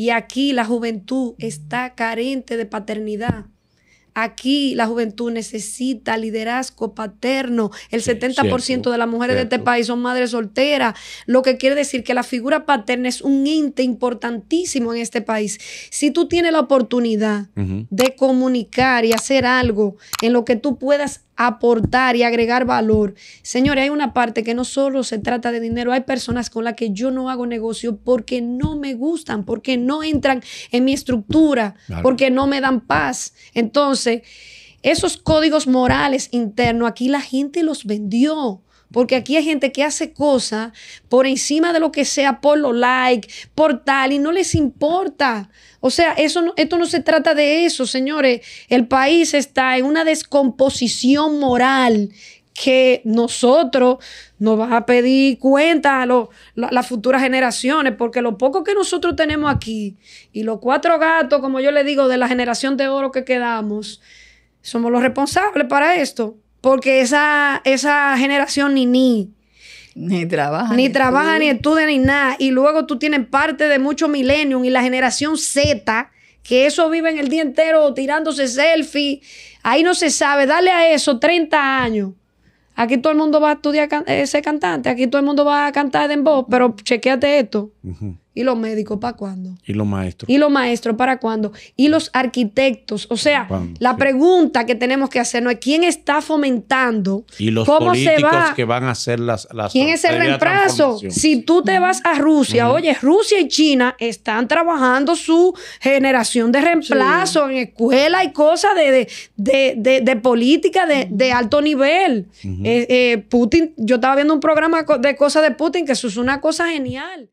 Y aquí la juventud está carente de paternidad. Aquí la juventud necesita liderazgo paterno. El 70% de las mujeres de este país son madres solteras, lo que quiere decir que la figura paterna es un ente importantísimo en este país. Si tú tienes la oportunidad de comunicar y hacer algo en lo que tú puedas aportar y agregar valor. Señores, hay una parte que no solo se trata de dinero, hay personas con las que yo no hago negocio porque no me gustan, porque no entran en mi estructura, porque no me dan paz. Entonces, esos códigos morales internos, aquí la gente los vendió. Porque aquí hay gente que hace cosas por encima de lo que sea, por lo like, por tal, y no les importa. O sea, eso esto no se trata de eso, señores. El país está en una descomposición moral que nosotros nos va a pedir cuenta a, las futuras generaciones, porque lo poco que nosotros tenemos aquí y los cuatro gatos, como yo le digo, de la generación de oro que quedamos, somos los responsables para esto. Porque esa, esa generación ni ni. Ni trabaja. Ni, trabaja, ni estudia, ni nada. Y luego tú tienes parte de muchos millennium y la generación Z, que eso viven el día entero tirándose selfie. Ahí no se sabe. Dale a eso 30 años. Aquí todo el mundo va a estudiar eh, ser cantante, aquí todo el mundo va a cantar en voz. pero chequéate esto. ¿Y los médicos para cuándo? ¿Y los maestros? ¿Y los maestros para cuándo? ¿Y los arquitectos? O sea, la pregunta que tenemos que hacernos es quién está fomentando. ¿Y los políticos que van a hacer las... las ¿Quién es el reemplazo? Si tú te vas a Rusia, oye, Rusia y China están trabajando su generación de reemplazo en escuela y cosas de, de, política de, alto nivel. Eh, eh, Putin, yo estaba viendo un programa de cosas de Putin que eso es una cosa genial.